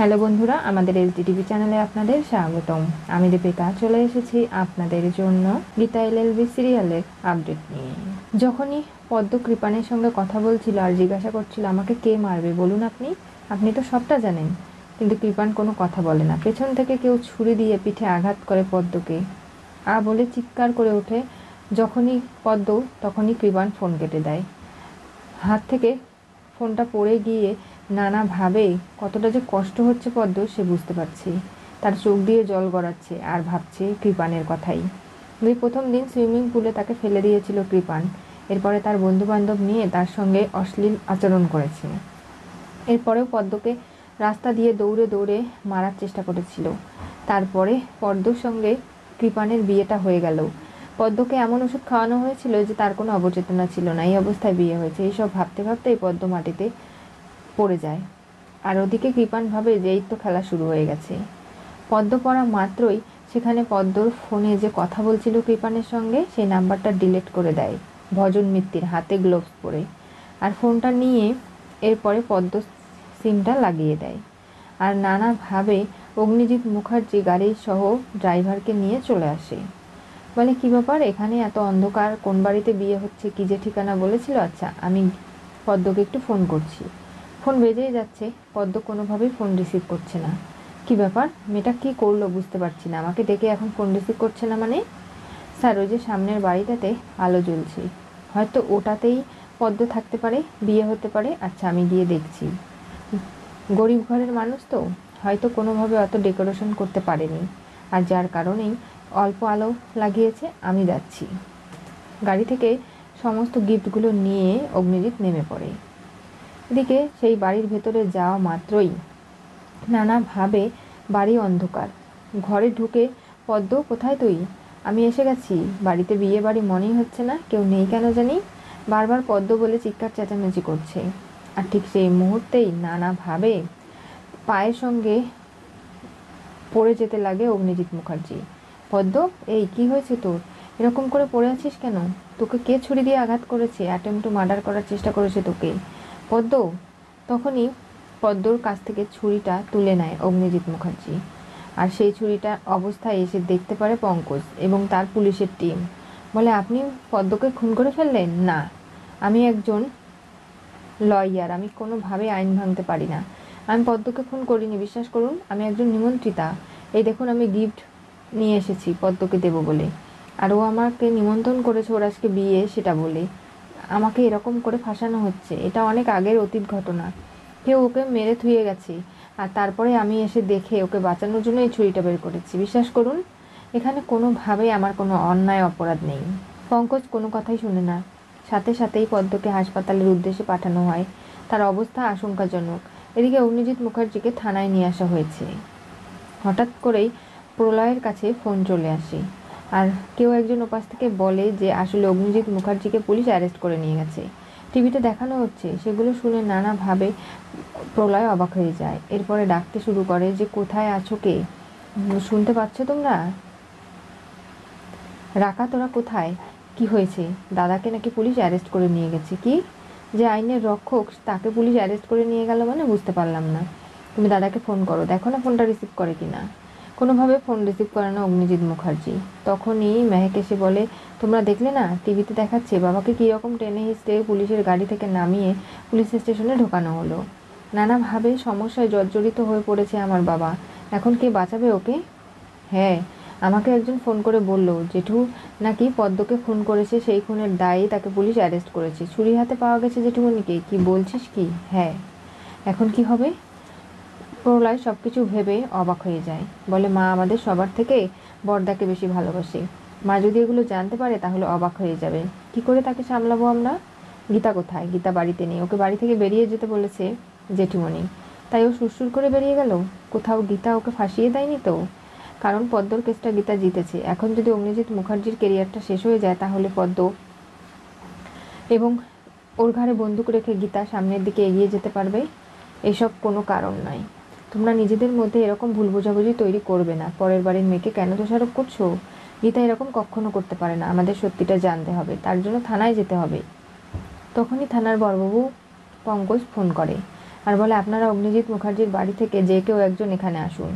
Hello বন্ধুরা আমাদের S TV চ্যানেলে আপনাদের স্বাগতম আমি দীপিকা চলে এসেছি আপনাদের জন্য গীতা এল সিরিয়ালের আপডেট নিয়ে যখনই পদ্ম কৃপানের সঙ্গে কথা বলছিল আর জিজ্ঞাসা করছিল আমাকে কে মারবে বলুন আপনি আপনি তো সবটা জানেন কিন্তু কৃপান কোনো কথা বলে না পেছন থেকে কেউ ছুরি দিয়ে পিঠে আঘাত করে পদ্মকে আ বলে চিৎকার করে ওঠে যখনই পদ্ম তখনই কৃপান ফোন কেটে দেয় হাত থেকে ফোনটা পড়ে গিয়ে নানাভাবে কতটা যে কষ্ট হচ্ছে পদ্ম সে বুঝতে পারছে তার চোখ দিয়ে জল গড়াচ্ছে আর ভাবছে কৃপানের কথাই ওই প্রথম দিন সুইমিং পুলে তাকে ফেলে দিয়েছিল কৃপান এরপরে তার বন্ধুবান্ধব নিয়ে তার সঙ্গে অশ্লীল আচরণ করেছে এরপরেও পদ্মকে রাস্তা দিয়ে দৌড়ে দৌড়ে মারার চেষ্টা করেছিল তারপরে পদ্মর সঙ্গে কৃপানের বিয়েটা হয়ে গেল পদ্মকে এমন ওষুধ খাওয়ানো হয়েছিল যে তার কোনো অবচেতনা ছিল না এই অবস্থায় বিয়ে হয়েছে এইসব ভাবতে ভাবতেই পদ্ম মাটিতে পড়ে যায় আর ওদিকে কৃপানভাবে যেই যে এই তো খেলা শুরু হয়ে গেছে পদ্ম পড়া মাত্রই সেখানে পদ্মর ফোনে যে কথা বলছিল কৃপানের সঙ্গে সেই নাম্বারটা ডিলিট করে দেয় ভজন মিত্তির হাতে গ্লোভস পরে আর ফোনটা নিয়ে এরপরে পদ্ম সিমটা লাগিয়ে দেয় আর নানাভাবে অগ্নিজিৎ মুখার্জি গাড়ি সহ ড্রাইভারকে নিয়ে চলে আসে বলে কী ব্যাপার এখানে এত অন্ধকার কোন বাড়িতে বিয়ে হচ্ছে কী যে ঠিকানা বলেছিল আচ্ছা আমি পদ্মকে একটু ফোন করছি ফোন বেজেই যাচ্ছে পদ্ম কোনোভাবেই ফোন রিসিভ করছে না কি ব্যাপার মেয়েটা কী করলো বুঝতে পারছি না আমাকে ডেকে এখন ফোন রিসিভ করছে না মানে স্যার ওই যে সামনের বাড়িটাতে আলো জ্বলছে হয়তো ওটাতেই পদ্ম থাকতে পারে বিয়ে হতে পারে আচ্ছা আমি গিয়ে দেখছি গরিব ঘরের মানুষ তো হয়তো কোনোভাবে অত ডেকোরেশন করতে পারেনি আর যার কারণেই অল্প আলো লাগিয়েছে আমি যাচ্ছি গাড়ি থেকে সমস্ত গিফটগুলো নিয়ে অগ্নিজিৎ নেমে পড়ে এদিকে সেই বাড়ির ভেতরে যাওয়া মাত্রই নানাভাবে বাড়ি অন্ধকার ঘরে ঢুকে পদ্ম কোথায় তুই আমি এসে গেছি বাড়িতে বিয়ে বাড়ি মনেই হচ্ছে না কেউ নেই কেন জানি বারবার পদ্ম বলে চিৎকার চেঁচামেচি করছে আর ঠিক সেই মুহূর্তেই নানাভাবে পায়ের সঙ্গে পড়ে যেতে লাগে অগ্নিজিৎ মুখার্জি পদ্ম এই কি হয়েছে তোর এরকম করে পড়ে আছিস কেন তোকে কে ছুরি দিয়ে আঘাত করেছে অ্যাটেম্প টু মার্ডার করার চেষ্টা করেছে তোকে পদ্ম তখনই পদ্মর কাছ থেকে ছুরিটা তুলে নেয় অগ্নিজিৎ মুখার্জি আর সেই ছুরিটার অবস্থায় এসে দেখতে পারে পঙ্কজ এবং তার পুলিশের টিম বলে আপনি পদ্মকে খুন করে ফেললেন না আমি একজন লয়ার আমি কোনোভাবে আইন ভাঙতে পারি না আমি পদ্মকে খুন করিনি বিশ্বাস করুন আমি একজন নিমন্ত্রিতা এই দেখুন আমি গিফট নিয়ে এসেছি পদ্মকে দেব বলে আর ও আমাকে নিমন্ত্রণ করেছে ওর আজকে বিয়ে সেটা বলে আমাকে এরকম করে ফাঁসানো হচ্ছে এটা অনেক আগের অতীত ঘটনা কেউ ওকে মেরে থুয়ে গেছে আর তারপরে আমি এসে দেখে ওকে বাঁচানোর জন্য এই ছুরিটা বের করেছি বিশ্বাস করুন এখানে কোনোভাবেই আমার কোনো অন্যায় অপরাধ নেই পঙ্কজ কোনো কথাই শুনে না সাথে সাথেই পদ্মকে হাসপাতালের উদ্দেশ্যে পাঠানো হয় তার অবস্থা আশঙ্কাজনক এদিকে অগ্নিজিৎ মুখার্জিকে থানায় নিয়ে আসা হয়েছে হঠাৎ করেই প্রলয়ের কাছে ফোন চলে আসে আর কেউ একজন ওপাশ থেকে বলে যে আসলে অগ্নিজিৎ মুখার্জিকে পুলিশ অ্যারেস্ট করে নিয়ে গেছে টিভিতে দেখানো হচ্ছে সেগুলো শুনে নানাভাবে প্রলয় অবাক হয়ে যায় এরপরে ডাকতে শুরু করে যে কোথায় আছো কে শুনতে পাচ্ছ তোমরা রাকা তোরা কোথায় কি হয়েছে দাদাকে নাকি পুলিশ অ্যারেস্ট করে নিয়ে গেছে কি যে আইনের রক্ষক তাকে পুলিশ অ্যারেস্ট করে নিয়ে গেল মানে বুঝতে পারলাম না তুমি দাদাকে ফোন করো দেখো না ফোনটা রিসিভ করে কি না কোনোভাবে ফোন রিসিভ করে না অগ্নিজিৎ মুখার্জি তখনই মেহেক এসে বলে তোমরা দেখলে না টিভিতে দেখাচ্ছে বাবাকে কীরকম টেনে হিসতে পুলিশের গাড়ি থেকে নামিয়ে পুলিশ স্টেশনে ঢোকানো হলো নানাভাবে সমস্যায় জর্জরিত হয়ে পড়েছে আমার বাবা এখন কে বাঁচাবে ওকে হ্যাঁ আমাকে একজন ফোন করে বলল জেঠু নাকি পদ্মকে ফোন করেছে সেই খুনের দায়ে তাকে পুলিশ অ্যারেস্ট করেছে ছুরি হাতে পাওয়া গেছে জেঠুমণিকে কি বলছিস কি হ্যাঁ এখন কি হবে প্রলয় সব কিছু ভেবে অবাক হয়ে যায় বলে মা আমাদের সবার থেকে বর্দাকে বেশি ভালোবাসে মা যদি এগুলো জানতে পারে তাহলে অবাক হয়ে যাবে কি করে তাকে সামলাবো আমরা গীতা কোথায় গীতা বাড়িতে নেই ওকে বাড়ি থেকে বেরিয়ে যেতে বলেছে জেঠিমণি তাই ও সুরসুর করে বেরিয়ে গেল কোথাও গীতা ওকে ফাঁসিয়ে দেয়নি তো কারণ পদ্মর কেসটা গীতা জিতেছে এখন যদি অগ্নিজিৎ মুখার্জির কেরিয়ারটা শেষ হয়ে যায় তাহলে পদ্ম এবং ওর ঘাড়ে বন্দুক রেখে গীতা সামনের দিকে এগিয়ে যেতে পারবে এসব কোনো কারণ নয় তোমরা নিজেদের মধ্যে এরকম ভুল বোঝাবুঝি তৈরি করবে না পরের বাড়ির মেয়েকে কেন দোষারোপ করছো গীতা এরকম কখনো করতে পারে না আমাদের সত্যিটা জানতে হবে তার জন্য থানায় যেতে হবে তখনই থানার বরবাবু পঙ্কজ ফোন করে আর বলে আপনারা অগ্নিজিৎ মুখার্জির বাড়ি থেকে যে কেউ একজন এখানে আসুন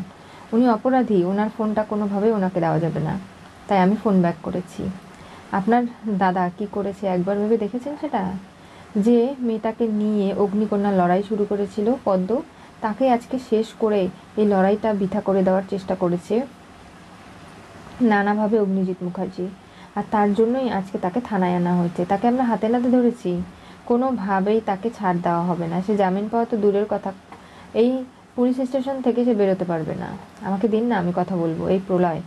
উনি অপরাধী ওনার ফোনটা কোনোভাবেই ওনাকে দেওয়া যাবে না তাই আমি ফোন ব্যাক করেছি আপনার দাদা কি করেছে একবার ভেবে দেখেছেন সেটা যে মেয়েটাকে নিয়ে অগ্নিকন্যা লড়াই শুরু করেছিল পদ্ম তাকে আজকে শেষ করে এই লড়াইটা বৃথা করে দেওয়ার চেষ্টা করেছে নানাভাবে অগ্নিজিৎ মুখার্জি আর তার জন্যই আজকে তাকে থানায় আনা হয়েছে তাকে আমরা হাতে নাতে ধরেছি কোনোভাবেই তাকে ছাড় দেওয়া হবে না সে জামিন পাওয়া তো দূরের কথা এই পুলিশ স্টেশন থেকে সে বেরোতে পারবে না আমাকে দিন না আমি কথা বলবো এই প্রলয়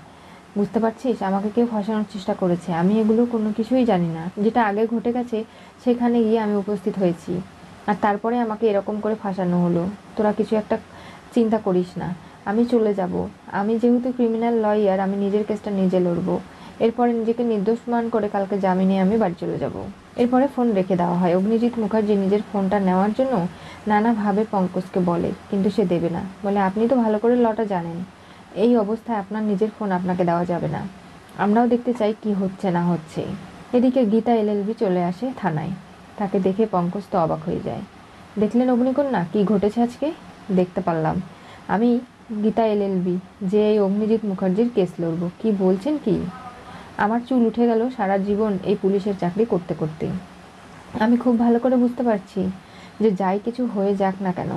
বুঝতে পারছিস আমাকে কেউ ফাঁসানোর চেষ্টা করেছে আমি এগুলো কোনো কিছুই জানি না যেটা আগে ঘটে গেছে সেখানে গিয়ে আমি উপস্থিত হয়েছি আর তারপরে আমাকে এরকম করে ফাঁসানো হলো তোরা কিছু একটা চিন্তা করিস না আমি চলে যাব আমি যেহেতু ক্রিমিনাল লয়ার আমি নিজের কেসটা নিজে লড়ব এরপরে নিজেকে নির্দোষ মান করে কালকে জামিনে আমি বাড়ি চলে যাব এরপরে ফোন রেখে দেওয়া হয় অগ্নিজিৎ মুখার্জি নিজের ফোনটা নেওয়ার জন্য নানাভাবে পঙ্কজকে বলে কিন্তু সে দেবে না বলে আপনি তো ভালো করে লটা জানেন এই অবস্থায় আপনার নিজের ফোন আপনাকে দেওয়া যাবে না আমরাও দেখতে চাই কি হচ্ছে না হচ্ছে এদিকে গীতা এলএলবি চলে আসে থানায় তাকে দেখে পঙ্কজ তো অবাক হয়ে যায় দেখলেন অগ্নিকন্যা কি ঘটেছে আজকে দেখতে পারলাম আমি গীতা এলএলবি যে এই অগ্নিজিৎ মুখার্জির কেস লড়ব কি বলছেন কি আমার চুল উঠে গেল সারা জীবন এই পুলিশের চাকরি করতে করতে আমি খুব ভালো করে বুঝতে পারছি যে যাই কিছু হয়ে যাক না কেন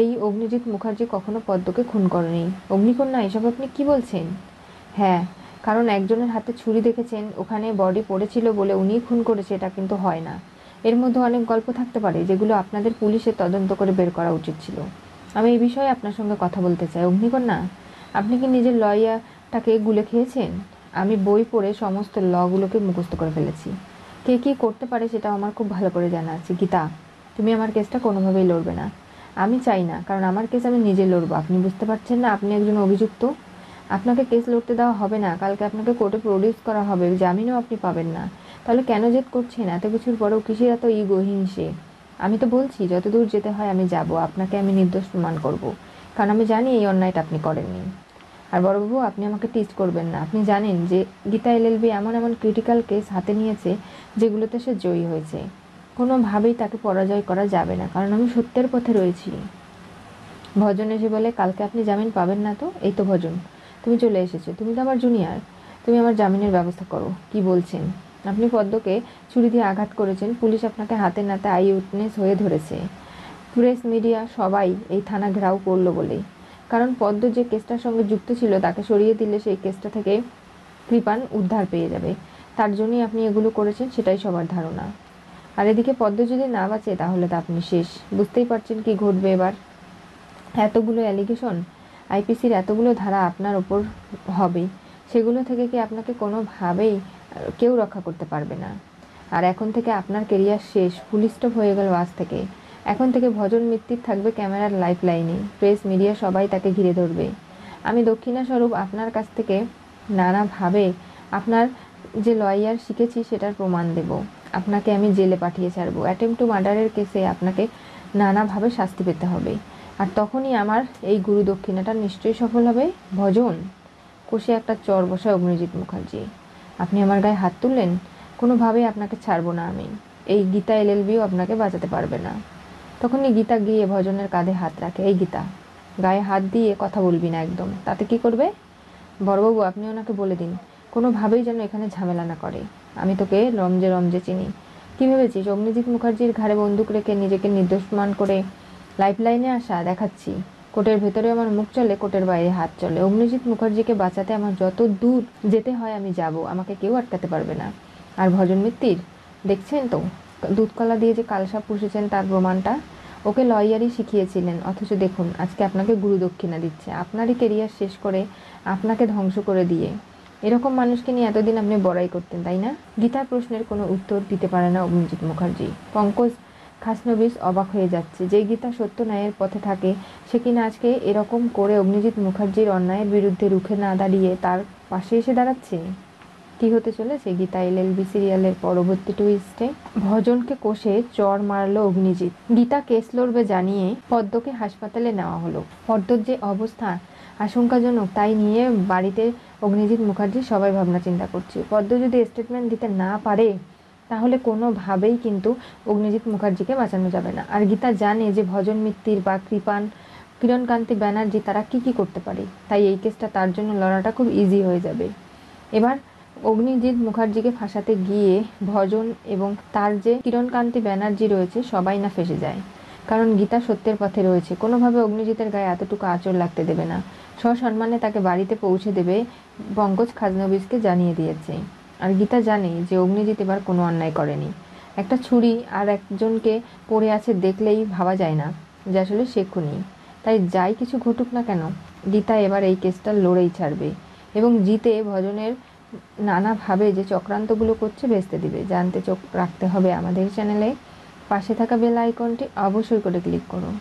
এই অগ্নিজিৎ মুখার্জি কখনো পদ্মকে খুন করেনি অগ্নিকন্যা এসব আপনি কি বলছেন হ্যাঁ কারণ একজনের হাতে ছুরি দেখেছেন ওখানে বডি পড়েছিল বলে উনি খুন করেছে এটা কিন্তু হয় না এর মধ্যে অনেক গল্প থাকতে পারে যেগুলো আপনাদের পুলিশের তদন্ত করে বের করা উচিত ছিল আমি এই বিষয়ে আপনার সঙ্গে কথা বলতে চাই অগ্নিকন্যা আপনি কি নিজের লয়াটাকে গুলে খেয়েছেন আমি বই পড়ে সমস্ত লগুলোকে মুখস্থ করে ফেলেছি কে কী করতে পারে সেটা আমার খুব ভালো করে জানা আছে গীতা তুমি আমার কেসটা কোনোভাবেই লড়বে না আমি চাই না কারণ আমার কেস আমি নিজে লড়বো আপনি বুঝতে পারছেন না আপনি একজন অভিযুক্ত আপনাকে কেস লড়তে দেওয়া হবে না কালকে আপনাকে কোর্টে প্রডিউস করা হবে জামিনও আপনি পাবেন না তাহলে কেন জেদ করছেন এত কিছুর পরেও কিসের এত ইগোহীন সে আমি তো বলছি যতদূর যেতে হয় আমি যাব আপনাকে আমি নির্দোষ প্রমাণ করব। কারণ আমি জানি এই অন্যায়টা আপনি করেননি আর বড়বাবু আপনি আমাকে টিচ করবেন না আপনি জানেন যে গীতা এলএলবি এমন এমন ক্রিটিক্যাল কেস হাতে নিয়েছে যেগুলোতে সে জয়ী হয়েছে কোনোভাবেই তাকে পরাজয় করা যাবে না কারণ আমি সত্যের পথে রয়েছি ভজন এসে বলে কালকে আপনি জামিন পাবেন না তো এই তো ভজন তুমি চলে এসেছো তুমি তো আমার জুনিয়র তুমি আমার জামিনের ব্যবস্থা করো কি বলছেন আপনি পদ্মকে ছুরি দিয়ে আঘাত করেছেন পুলিশ আপনাকে হাতে নাতে আই উইটনেস হয়ে ধরেছে প্রেস মিডিয়া সবাই এই থানা ঘেরাও করলো বলেই কারণ পদ্ম যে কেসটার সঙ্গে যুক্ত ছিল তাকে সরিয়ে দিলে সেই কেসটা থেকে কৃপান উদ্ধার পেয়ে যাবে তার জন্যই আপনি এগুলো করেছেন সেটাই সবার ধারণা আর এদিকে পদ্ম যদি না বাঁচে তাহলে তো আপনি শেষ বুঝতেই পারছেন কি ঘটবে এবার এতগুলো অ্যালিগেশন আইপিসির এতগুলো ধারা আপনার ওপর হবে সেগুলো থেকে কি আপনাকে কোনোভাবেই কেউ রক্ষা করতে পারবে না আর এখন থেকে আপনার কেরিয়ার শেষ পুলিশ হয়ে গেল আজ থেকে এখন থেকে ভজন মৃত্যুর থাকবে ক্যামেরার লাইফ লাইনে প্রেস মিডিয়া সবাই তাকে ঘিরে ধরবে আমি দক্ষিণাস্বরূপ আপনার কাছ থেকে নানাভাবে আপনার যে লয়ার শিখেছি সেটার প্রমাণ দেব আপনাকে আমি জেলে পাঠিয়ে ছাড়বো অ্যাটেম্প টু মার্ডারের কেসে আপনাকে নানাভাবে শাস্তি পেতে হবে আর তখনই আমার এই গুরু দক্ষিণাটা নিশ্চয়ই সফল হবে ভজন কষে একটা চর বসায় অগ্নিজিৎ মুখার্জি আপনি আমার গায়ে হাত তুললেন কোনোভাবেই আপনাকে ছাড়বো না আমি এই গীতা এলএলবিও আপনাকে বাঁচাতে পারবে না তখনই গীতা গিয়ে ভজনের কাঁধে হাত রাখে এই গীতা গায়ে হাত দিয়ে কথা বলবি না একদম তাতে কি করবে বড়বাবু আপনি ওনাকে বলে দিন কোনোভাবেই যেন এখানে ঝামেলা না করে আমি তোকে রমজে রমজে চিনি কী ভেবেছিস অগ্নিজিৎ মুখার্জির ঘাড়ে বন্দুক রেখে নিজেকে নির্দোষ মান করে লাইফ লাইনে আসা দেখাচ্ছি কোটের ভেতরে আমার মুখ চলে কোটের বাইরে হাত চলে অগ্নিজিৎ মুখার্জিকে বাঁচাতে আমার যত দূর যেতে হয় আমি যাব আমাকে কেউ আটকাতে পারবে না আর ভজন মিত্তির দেখছেন তো দুধকলা দিয়ে যে কালসাপ পুষেছেন তার প্রমাণটা ওকে লয়ারই শিখিয়েছিলেন অথচ দেখুন আজকে আপনাকে গুরুদক্ষিণা দিচ্ছে আপনারই কেরিয়ার শেষ করে আপনাকে ধ্বংস করে দিয়ে এরকম মানুষকে নিয়ে এতদিন আপনি বড়াই করতেন তাই না গীতার প্রশ্নের কোনো উত্তর দিতে পারে না অগ্নিজিৎ মুখার্জি পঙ্কজ খাসনবিস অবাক হয়ে যাচ্ছে যে গীতা সত্য ন্যায়ের পথে থাকে সে কিনা আজকে এরকম করে অগ্নিজিৎ মুখার্জির অন্যায়ের বিরুদ্ধে রুখে না দাঁড়িয়ে তার পাশে এসে দাঁড়াচ্ছে কী হতে চলেছে গীতা এল বি সিরিয়ালের পরবর্তী টুইস্টে ভজনকে কষে চর মারল অগ্নিজিৎ গীতা কেস লড়বে জানিয়ে পদ্মকে হাসপাতালে নেওয়া হলো পদ্মর যে অবস্থা আশঙ্কাজনক তাই নিয়ে বাড়িতে অগ্নিজিৎ মুখার্জি সবাই ভাবনা চিন্তা করছে পদ্ম যদি স্টেটমেন্ট দিতে না পারে তাহলে কোনোভাবেই কিন্তু অগ্নিজিৎ মুখার্জিকে বাঁচানো যাবে না আর গীতা জানে যে ভজন মিত্তির বা কৃপান কিরণকান্তি ব্যানার্জি তারা কি কি করতে পারে তাই এই কেসটা তার জন্য লড়াটা খুব ইজি হয়ে যাবে এবার অগ্নিজিৎ মুখার্জিকে ফাঁসাতে গিয়ে ভজন এবং তার যে কিরণকান্তি ব্যানার্জি রয়েছে সবাই না ফেসে যায় কারণ গীতা সত্যের পথে রয়েছে কোনোভাবে অগ্নিজিতের গায়ে এতটুকু আঁচড় লাগতে দেবে না সসম্মানে তাকে বাড়িতে পৌঁছে দেবে পঙ্কজ খাজনবিসকে জানিয়ে দিয়েছে আর গীতা জানে যে অগ্নিজিৎ এবার কোনো অন্যায় করেনি একটা ছুরি আর একজনকে পড়ে আছে দেখলেই ভাবা যায় না যে আসলে সে খুনি তাই যাই কিছু ঘটুক না কেন গীতা এবার এই কেসটা লড়েই ছাড়বে এবং জিতে ভজনের নানাভাবে যে চক্রান্তগুলো করছে ভেস্তে দিবে জানতে চোখ রাখতে হবে আমাদের চ্যানেলে পাশে থাকা বেল আইকনটি অবশ্যই করে ক্লিক করুন